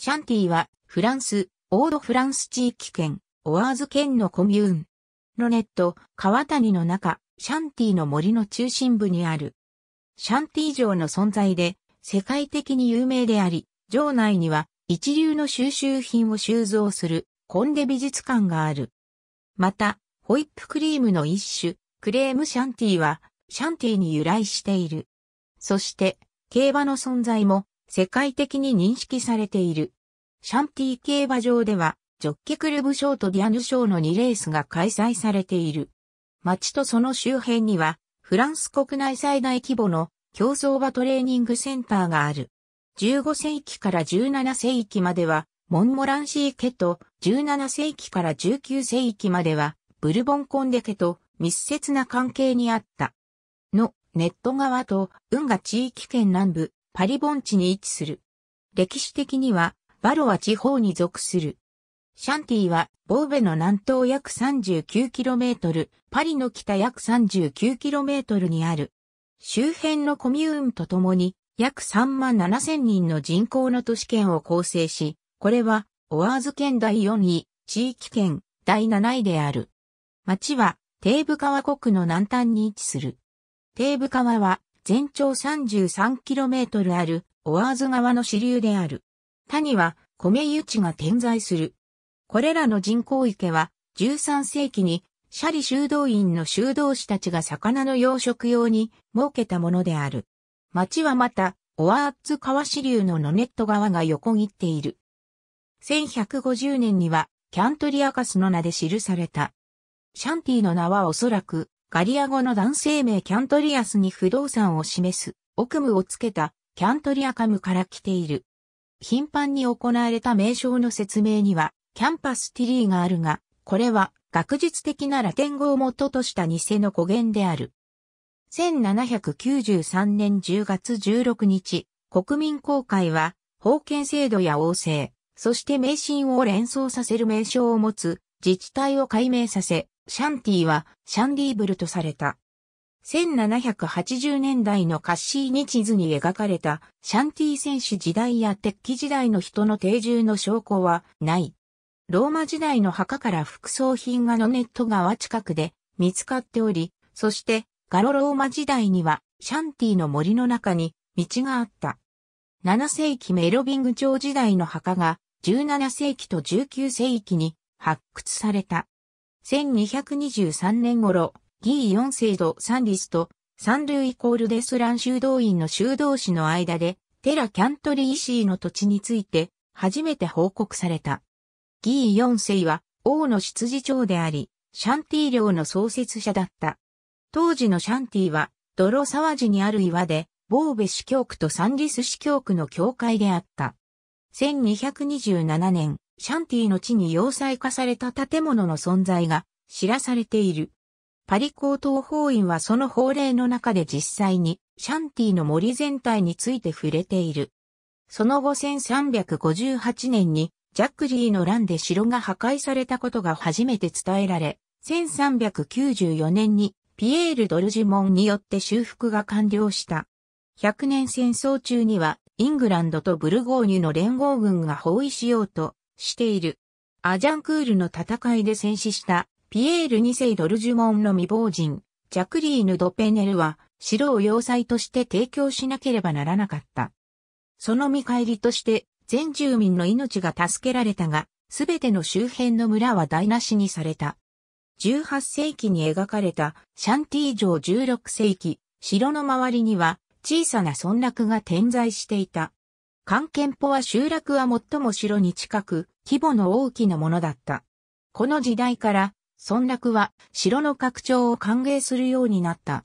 シャンティは、フランス、オードフランス地域圏、オアーズ県のコミューン。ロネット、川谷の中、シャンティの森の中心部にある。シャンティ城の存在で、世界的に有名であり、城内には、一流の収集品を収蔵する、コンデ美術館がある。また、ホイップクリームの一種、クレームシャンティは、シャンティに由来している。そして、競馬の存在も、世界的に認識されている。シャンティ競馬場では、ジョッキクルブ賞とディアヌ賞の2レースが開催されている。町とその周辺には、フランス国内最大規模の競走馬トレーニングセンターがある。15世紀から17世紀までは、モンモランシー家と17世紀から19世紀までは、ブルボンコンデ家と密接な関係にあった。の、ネット側と運河地域圏南部、パリ盆地に位置する。歴史的には、バロア地方に属する。シャンティは、ボーベの南東約 39km、パリの北約 39km にある。周辺のコミューンとともに、約3万7千人の人口の都市圏を構成し、これは、オアーズ県第4位、地域圏第7位である。町は、テーブ川国の南端に位置する。テーブ川は、全長 33km ある、オアーズ川の支流である。他には米誘致が点在する。これらの人工池は13世紀にシャリ修道院の修道士たちが魚の養殖用に設けたものである。町はまた、オアーツ川支流のノネット川が横切っている。1150年にはキャントリアカスの名で記された。シャンティの名はおそらくガリア語の男性名キャントリアスに不動産を示す、奥ムをつけたキャントリアカムから来ている。頻繁に行われた名称の説明には、キャンパスティリーがあるが、これは学術的なラテン語を元とした偽の語源である。1793年10月16日、国民公会は、封建制度や王政、そして迷信を連想させる名称を持つ自治体を解明させ、シャンティはシャンディーブルとされた。1780年代のカッシーニ地図に描かれたシャンティ戦士時代や鉄器時代の人の定住の証拠はない。ローマ時代の墓から副葬品がノネット川近くで見つかっており、そしてガロローマ時代にはシャンティの森の中に道があった。7世紀メロビング朝時代の墓が17世紀と19世紀に発掘された。1223年頃、ギー4制度ンリスト、三流イコールデスラン修道院の修道士の間で、テラ・キャントリーシーの土地について、初めて報告された。ギー4世は、王の執事長であり、シャンティ領の創設者だった。当時のシャンティは、泥沢寺にある岩で、ボーベ司教区とサンリス司教区の境界であった。1227年、シャンティの地に要塞化された建物の存在が知らされている。パリ高等法院はその法令の中で実際にシャンティの森全体について触れている。その後1358年にジャックリーの乱で城が破壊されたことが初めて伝えられ、1394年にピエール・ドルジモンによって修復が完了した。100年戦争中にはイングランドとブルゴーニュの連合軍が包囲しようとしている。アジャンクールの戦いで戦死したピエール2世ドルジュモンの未亡人、ジャクリーヌ・ドペネルは、城を要塞として提供しなければならなかった。その見返りとして、全住民の命が助けられたが、すべての周辺の村は台無しにされた。18世紀に描かれたシャンティー城16世紀、城の周りには小さな村落が点在していた。関憲法は集落は最も城に近く、規模の大きなものだった。この時代から村落は城の拡張を歓迎するようになった。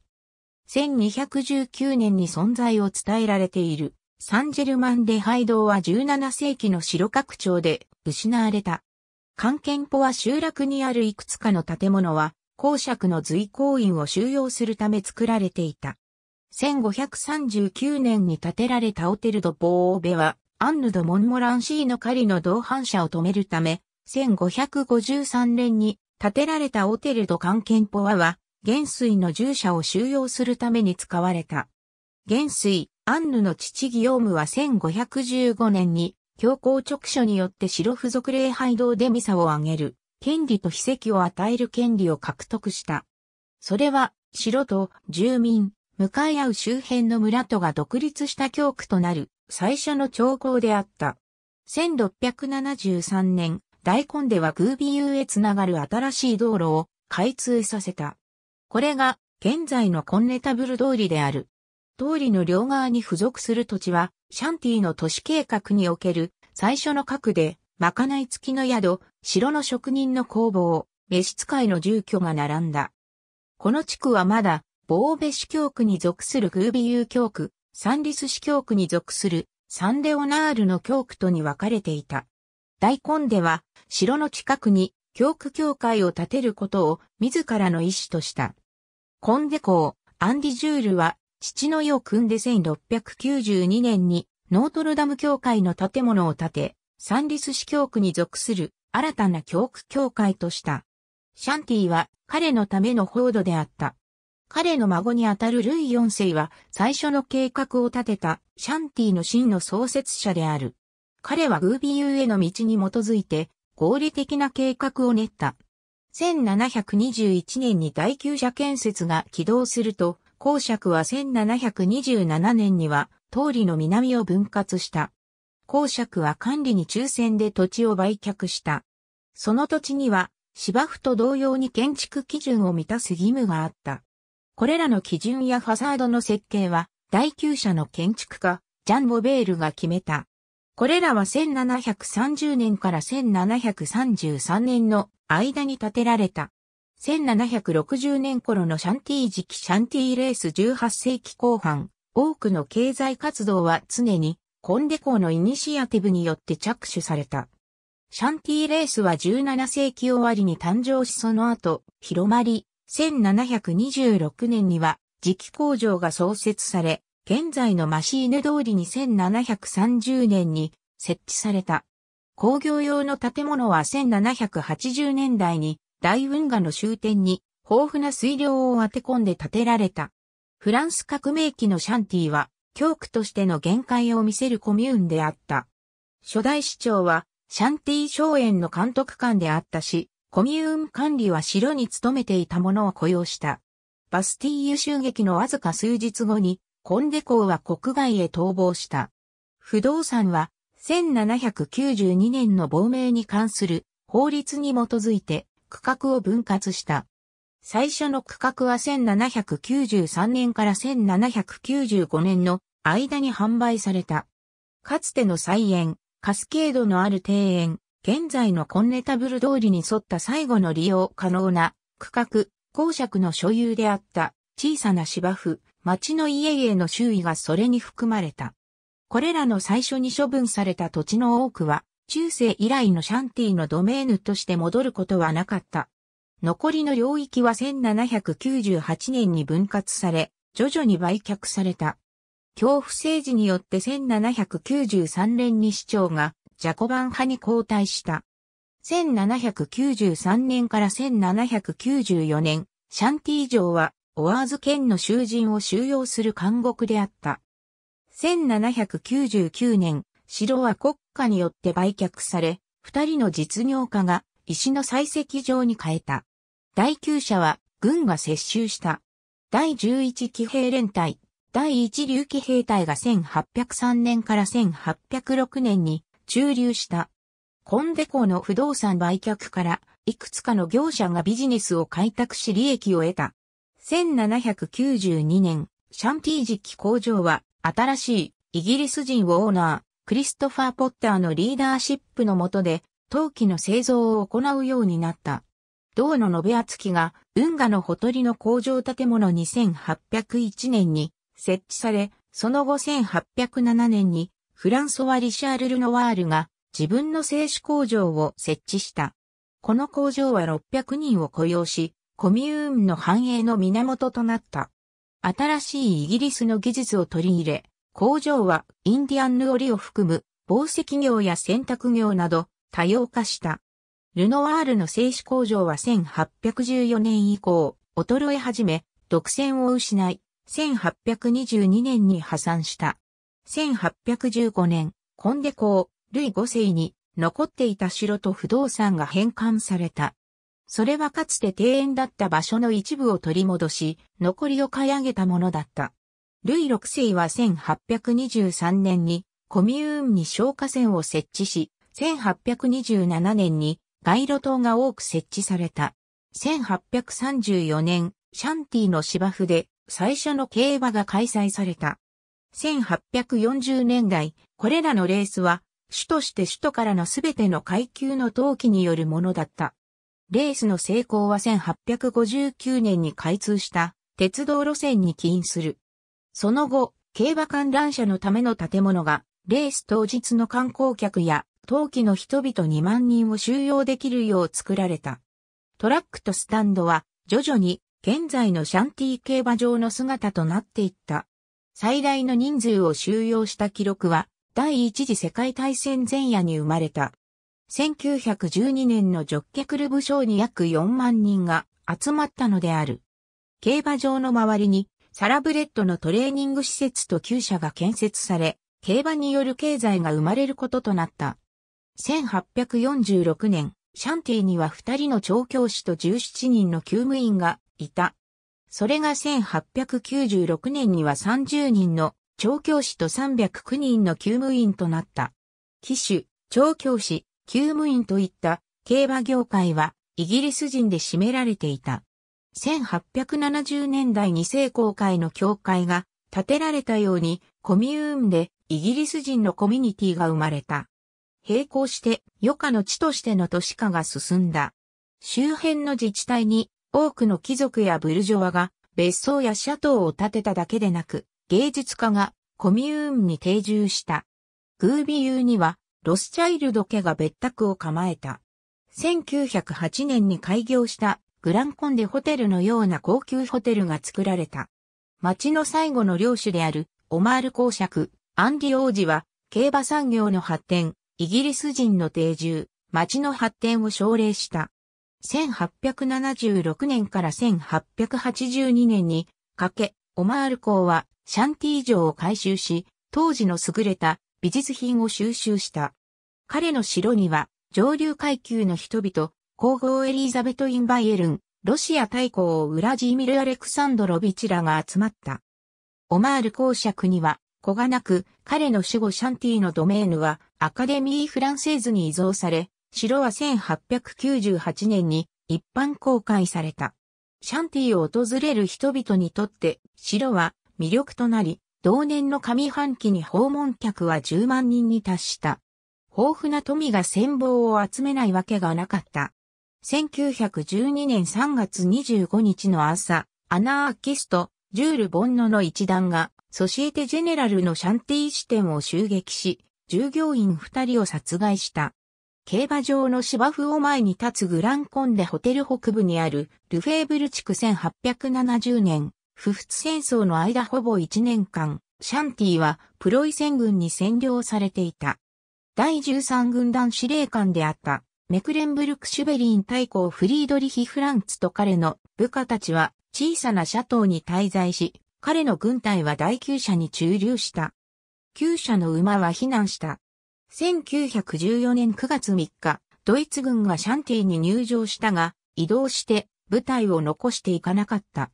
1219年に存在を伝えられているサンジェルマン・デ・ハイドは17世紀の城拡張で失われた。関憲法は集落にあるいくつかの建物は公爵の随行員を収容するため作られていた。1539年に建てられたオテルド・ボーベはアンヌ・ド・モンモランシーの狩りの同伴者を止めるため、1553年に建てられたオテルド関係ポアは、元帥の従者を収容するために使われた。元帥、アンヌの父ギオームは1515年に、教皇直書によって白付属礼拝堂でミサをあげる、権利と秘跡を与える権利を獲得した。それは、城と住民、向かい合う周辺の村とが独立した教区となる、最初の兆候であった。1673年、大根では空ユ遊へつながる新しい道路を開通させた。これが現在のコンネタブル通りである。通りの両側に付属する土地は、シャンティの都市計画における最初の核で、まかない付きの宿、城の職人の工房、召使いの住居が並んだ。この地区はまだ、ボーベ市教区に属するグービユー教区、サンリス市教区に属するサンレオナールの教区とに分かれていた。大根では、城の近くに教区教会を建てることを自らの意思とした。コンデ公、アンディ・ジュールは、父の世を組んで1692年にノートルダム教会の建物を建て、サンリス市教区に属する新たな教区教会とした。シャンティは彼のための報道であった。彼の孫にあたるルイ4世は最初の計画を立てたシャンティの真の創設者である。彼はグービーユーへの道に基づいて合理的な計画を練った。1721年に第9社建設が起動すると、公爵は1727年には、通りの南を分割した。公爵は管理に抽選で土地を売却した。その土地には、芝生と同様に建築基準を満たす義務があった。これらの基準やファサードの設計は、第9社の建築家、ジャン・ボベールが決めた。これらは1730年から1733年の間に建てられた。1760年頃のシャンティー時期シャンティーレース18世紀後半、多くの経済活動は常にコンデコーのイニシアティブによって着手された。シャンティーレースは17世紀終わりに誕生しその後、広まり、1726年には磁気工場が創設され、現在のマシーネ通りに1730年に設置された。工業用の建物は1780年代に大運河の終点に豊富な水量を当て込んで建てられた。フランス革命期のシャンティは教区としての限界を見せるコミューンであった。初代市長はシャンティ荘園の監督官であったし、コミューン管理は城に勤めていた者を雇用した。バスティーユ襲撃のわずか数日後にコンデコーは国外へ逃亡した。不動産は、1792年の亡命に関する法律に基づいて区画を分割した。最初の区画は1793年から1795年の間に販売された。かつての菜園、カスケードのある庭園、現在のコンネタブル通りに沿った最後の利用可能な区画、公爵の所有であった小さな芝生、町の家々の周囲がそれに含まれた。これらの最初に処分された土地の多くは、中世以来のシャンティのドメーヌとして戻ることはなかった。残りの領域は1798年に分割され、徐々に売却された。恐怖政治によって1793年に市長がジャコバン派に交代した。1793年から1794年、シャンティ城はオアーズ県の囚人を収容する監獄であった。1799年、城は国家によって売却され、二人の実業家が石の採石場に変えた。第9社は軍が接収した。第11騎兵連隊、第1流騎兵隊が1803年から1806年に駐留した。コンデコの不動産売却からいくつかの業者がビジネスを開拓し利益を得た。1792年、シャンティー磁器工場は、新しいイギリス人オーナー、クリストファー・ポッターのリーダーシップの下で、陶器の製造を行うようになった。銅の延べ厚木が、運河のほとりの工場建物2801年に設置され、その後1807年に、フランソワ・リシャール・ルノワールが自分の製紙工場を設置した。この工場は600人を雇用し、コミューンの繁栄の源となった。新しいイギリスの技術を取り入れ、工場はインディアンヌオリを含む宝石業や洗濯業など多様化した。ルノワールの製紙工場は1814年以降、衰え始め、独占を失い、1822年に破産した。1815年、コンデコー、ルイ5世に残っていた城と不動産が返還された。それはかつて庭園だった場所の一部を取り戻し、残りを買い上げたものだった。ルイ6世は1823年にコミューンに消火栓を設置し、1827年に街路灯が多く設置された。1834年、シャンティの芝生で最初の競馬が開催された。1840年代、これらのレースは、主として首都からのすべての階級の登記によるものだった。レースの成功は1859年に開通した鉄道路線に起因する。その後、競馬観覧車のための建物が、レース当日の観光客や、陶器の人々2万人を収容できるよう作られた。トラックとスタンドは、徐々に、現在のシャンティー競馬場の姿となっていった。最大の人数を収容した記録は、第一次世界大戦前夜に生まれた。1912年のジョッケクルブ賞に約4万人が集まったのである。競馬場の周りにサラブレッドのトレーニング施設と厩舎が建設され、競馬による経済が生まれることとなった。1846年、シャンティには2人の調教師と17人の厩務員がいた。それが1896年には30人の調教師と309人の厩務員となった。騎手、調教師、休務員といった競馬業界はイギリス人で占められていた。1870年代に聖公会の教会が建てられたようにコミューンでイギリス人のコミュニティが生まれた。並行して余暇の地としての都市化が進んだ。周辺の自治体に多くの貴族やブルジョワが別荘やシャトーを建てただけでなく芸術家がコミューンに定住した。グービユーにはロスチャイルド家が別宅を構えた。1908年に開業したグランコンデホテルのような高級ホテルが作られた。町の最後の領主であるオマール公爵、アンリ王子は競馬産業の発展、イギリス人の定住、町の発展を奨励した。1876年から1882年にかけ、オマール公はシャンティー城を改修し、当時の優れた美術品を収集した。彼の城には、上流階級の人々、皇后エリザベト・イン・バイエルン、ロシア大公ウラジーミル・アレクサンドロビチらが集まった。オマール公爵には、子がなく、彼の死後シャンティのドメーヌは、アカデミー・フランセーズに移贈され、城は1898年に一般公開された。シャンティを訪れる人々にとって、城は魅力となり、同年の上半期に訪問客は10万人に達した。豊富な富が戦望を集めないわけがなかった。1912年3月25日の朝、アナーキスト、ジュール・ボンノの一団が、ソシエテ・ジェネラルのシャンティー支店を襲撃し、従業員二人を殺害した。競馬場の芝生を前に立つグランコンでホテル北部にあるルフェーブル地区1870年不仏戦争の間ほぼ1年間、シャンティはプロイセン軍に占領されていた。第13軍団司令官であった、メクレンブルク・シュベリン大公フリードリヒ・フランツと彼の部下たちは小さなシャトーに滞在し、彼の軍隊は第9社に駐留した。9社の馬は避難した。1914年9月3日、ドイツ軍がシャンティに入場したが、移動して部隊を残していかなかった。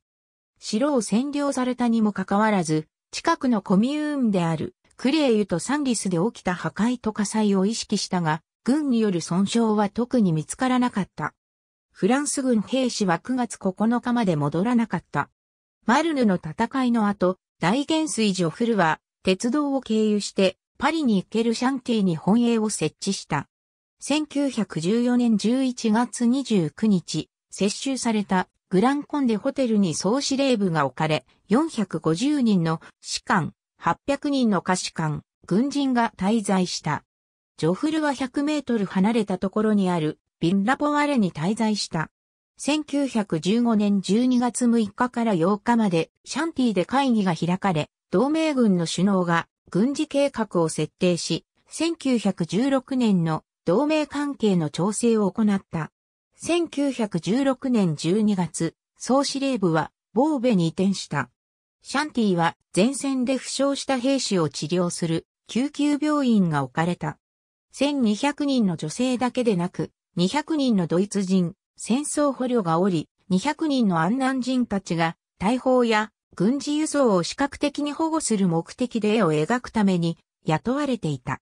城を占領されたにもかかわらず、近くのコミューンであるクレーユとサンリスで起きた破壊と火災を意識したが、軍による損傷は特に見つからなかった。フランス軍兵士は9月9日まで戻らなかった。マルヌの戦いの後、大元帥ジョフルは、鉄道を経由して、パリに行けるシャンティに本営を設置した。1914年11月29日、接収されたグランコンデホテルに総司令部が置かれ、450人の士官、800人の下士官、軍人が滞在した。ジョフルは100メートル離れたところにあるビンラポワレに滞在した。1915年12月6日から8日までシャンティで会議が開かれ、同盟軍の首脳が軍事計画を設定し、1916年の同盟関係の調整を行った。1916年12月、総司令部は、ボーベに移転した。シャンティは前線で負傷した兵士を治療する救急病院が置かれた。1200人の女性だけでなく、200人のドイツ人、戦争捕虜がおり、200人の安南人たちが、大砲や軍事輸送を視覚的に保護する目的で絵を描くために雇われていた。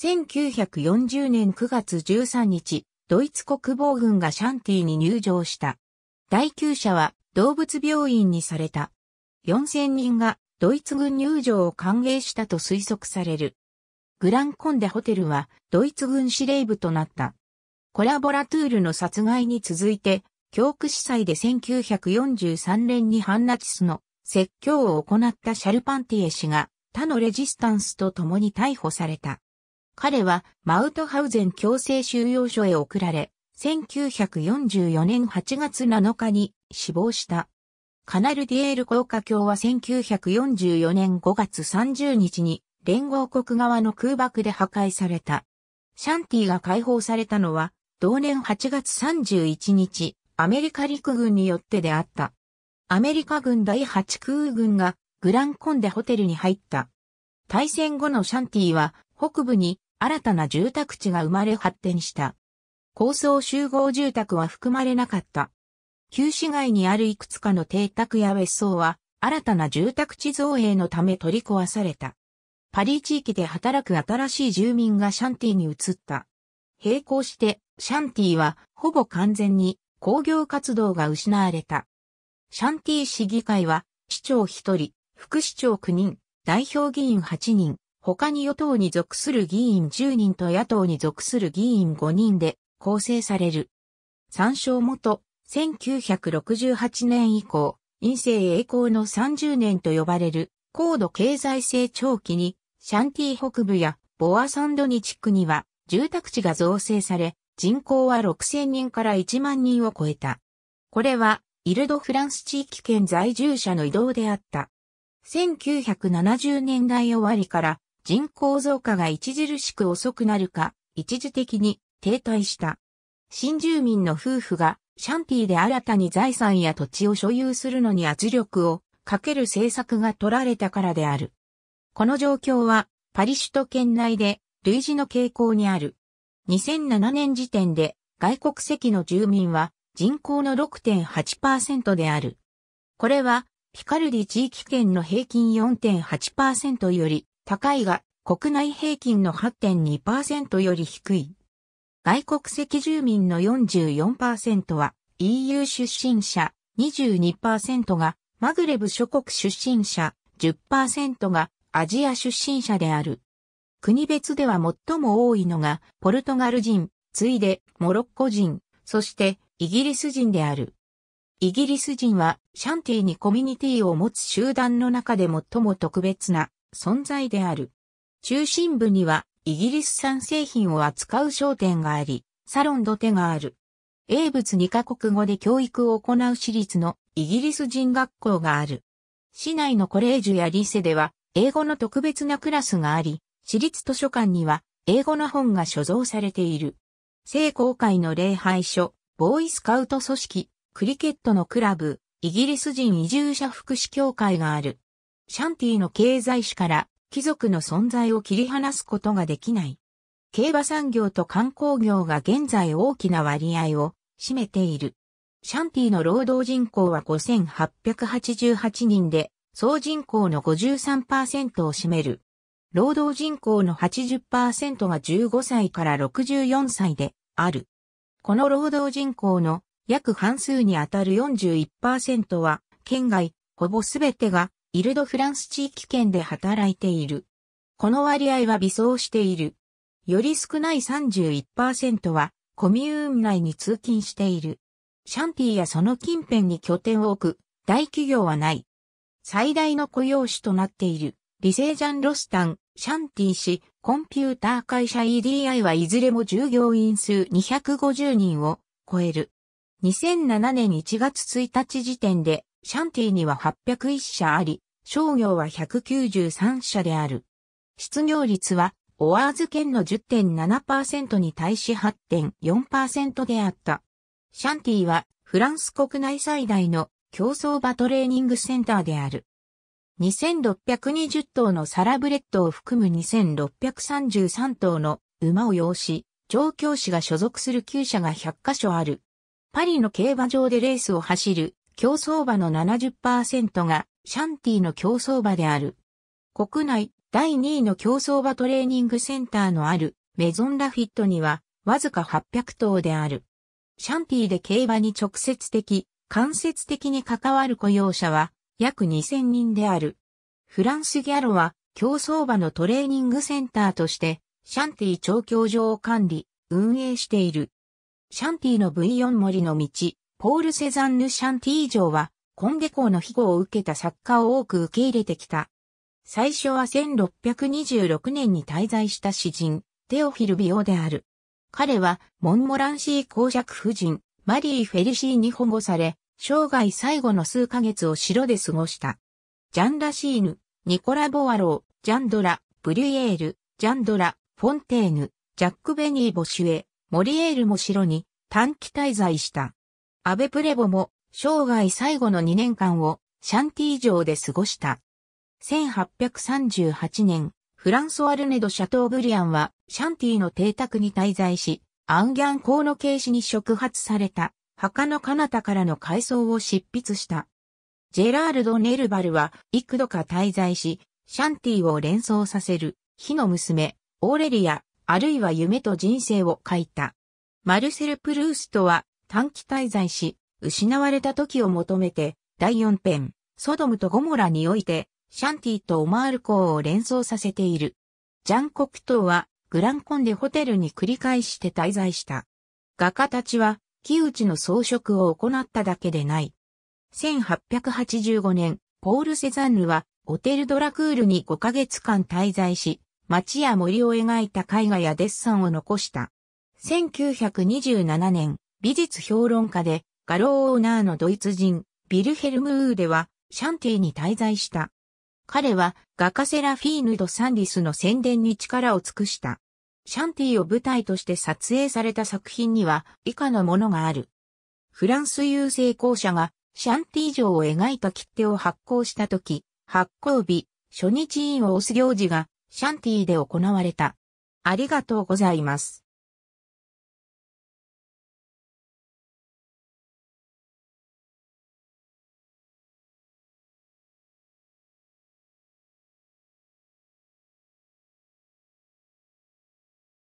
1940年9月13日、ドイツ国防軍がシャンティに入場した。第9社は動物病院にされた。4000人がドイツ軍入場を歓迎したと推測される。グランコンデホテルはドイツ軍司令部となった。コラボラトゥールの殺害に続いて、教区司祭で1943年に反ナチスの説教を行ったシャルパンティエ氏が他のレジスタンスと共に逮捕された。彼はマウトハウゼン強制収容所へ送られ、1944年8月7日に死亡した。カナルディエール高架橋は1944年5月30日に連合国側の空爆で破壊された。シャンティが解放されたのは同年8月31日、アメリカ陸軍によってであった。アメリカ軍第8空軍がグランコンでホテルに入った。大戦後のシャンティは北部に新たな住宅地が生まれ発展した。高層集合住宅は含まれなかった。旧市街にあるいくつかの邸宅や別荘は、新たな住宅地造営のため取り壊された。パリ地域で働く新しい住民がシャンティに移った。並行して、シャンティはほぼ完全に工業活動が失われた。シャンティ市議会は、市長1人、副市長9人、代表議員8人、他に与党に属する議員10人と野党に属する議員5人で構成される。参照元、1968年以降、陰性栄光の30年と呼ばれる高度経済成長期に、シャンティ北部やボアサンドニ地区には住宅地が造成され、人口は6000人から1万人を超えた。これは、イルド・フランス地域圏在住者の移動であった。1970年代終わりから人口増加が著しく遅くなるか、一時的に停滞した。新住民の夫婦がシャンティで新たに財産や土地を所有するのに圧力をかける政策が取られたからである。この状況はパリ首都圏内で類似の傾向にある。2007年時点で外国籍の住民は人口の6.8%である。これはピカルディ地域圏の平均4.8%より高いが国内平均の8.2%より低い。外国籍住民の44%は EU 出身者、22%がマグレブ諸国出身者、10%がアジア出身者である。国別では最も多いのがポルトガル人、ついでモロッコ人、そしてイギリス人である。イギリス人はシャンティにコミュニティを持つ集団の中で最も特別な存在である。中心部にはイギリス産製品を扱う商店があり、サロンドテがある。英仏2カ国語で教育を行う私立のイギリス人学校がある。市内のコレージュやリセでは英語の特別なクラスがあり、私立図書館には英語の本が所蔵されている。聖公会の礼拝所、ボーイスカウト組織、クリケットのクラブ、イギリス人移住者福祉協会がある。シャンティの経済史から貴族の存在を切り離すことができない。競馬産業と観光業が現在大きな割合を占めている。シャンティの労働人口は5888人で、総人口の53%を占める。労働人口の80%が15歳から64歳である。この労働人口の約半数にあたる41%は、県外、ほぼすべてがイルドフランス地域圏で働いている。この割合は微装している。より少ない31%はコミューン内に通勤している。シャンティやその近辺に拠点を置く大企業はない。最大の雇用主となっているリセージャン・ロスタン、シャンティ氏、コンピューター会社 EDI はいずれも従業員数250人を超える。2007年1月1日時点でシャンティには801社あり、商業は193社である。失業率は、オアーズ県の10.7%に対し8.4%であった。シャンティは、フランス国内最大の競争場トレーニングセンターである。2620頭のサラブレッドを含む2633頭の馬を用し、調教師が所属する厩舎が100カ所ある。パリの競馬場でレースを走る競争馬の70%がシャンティの競走馬である。国内第2位の競走馬トレーニングセンターのあるメゾンラフィットにはわずか800頭である。シャンティで競馬に直接的、間接的に関わる雇用者は約2000人である。フランスギャロは競走馬のトレーニングセンターとしてシャンティ調教場を管理、運営している。シャンティの V4 森の道、ポール・セザンヌ・シャンティ城はコンデ校の庇護を受けた作家を多く受け入れてきた。最初は1626年に滞在した詩人、テオフィル・ビオである。彼は、モンモランシー公爵夫人、マリー・フェリシーに保護され、生涯最後の数ヶ月を城で過ごした。ジャン・ラシーヌ、ニコラ・ボワロー、ジャンドラ、ブリュエール、ジャンドラ、フォンテーヌ、ジャック・ベニー・ボシュエ、モリエールも城に短期滞在した。アベプレボも生涯最後の2年間をシャンティ城で過ごした。1838年、フランソワルネド・シャトーブリアンは、シャンティの邸宅に滞在し、アンギャン公の警視に触発された、墓の彼方からの回想を執筆した。ジェラールド・ネルバルは、幾度か滞在し、シャンティを連想させる、火の娘、オーレリア、あるいは夢と人生を書いた。マルセル・プルーストは、短期滞在し、失われた時を求めて、第4編、ソドムとゴモラにおいて、シャンティとオマール港を連想させている。ジャンコクトは、グランコンでホテルに繰り返して滞在した。画家たちは、木内の装飾を行っただけでない。1885年、ポール・セザンヌは、オテル・ドラクールに5ヶ月間滞在し、街や森を描いた絵画やデッサンを残した。1927年、美術評論家で、画廊オーナーのドイツ人、ビルヘルム・ウーデは、シャンティに滞在した。彼は、画家セラフィーヌ・ド・サンディスの宣伝に力を尽くした。シャンティを舞台として撮影された作品には、以下のものがある。フランス優成校舎が、シャンティ城を描いた切手を発行した時、発行日、初日ンを押す行事が、シャンティで行われた。ありがとうございます。